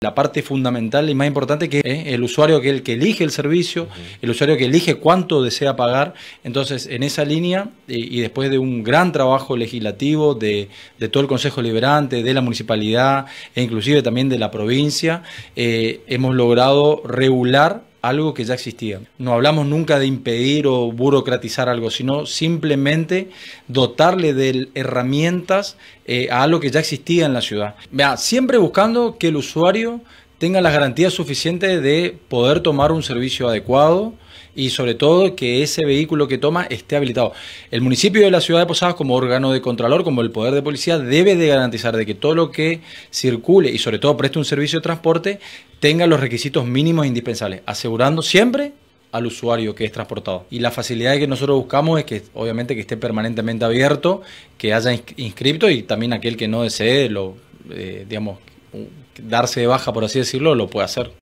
la parte fundamental y más importante que es eh, el usuario que, el que elige el servicio, el usuario que elige cuánto desea pagar. Entonces, en esa línea, y, después de un gran trabajo legislativo de, todo el Consejo Liberante, de la municipalidad e inclusive también de la provincia, eh, hemos logrado regular algo que ya existía. No hablamos nunca de impedir o burocratizar algo, sino simplemente dotarle de herramientas eh, a algo que ya existía en la ciudad. Vea, siempre buscando que el usuario tengan las garantías suficientes de poder tomar un servicio adecuado y sobre todo que ese vehículo que toma esté habilitado. El municipio de la ciudad de Posadas como órgano de contralor, como el poder de policía, debe de garantizar de que todo lo que circule y sobre todo preste un servicio de transporte tenga los requisitos mínimos e indispensables, asegurando siempre al usuario que es transportado. Y la facilidad que nosotros buscamos es que obviamente que esté permanentemente abierto, que haya inscripto y también aquel que no desee lo eh, digamos darse de baja, por así decirlo, lo puede hacer.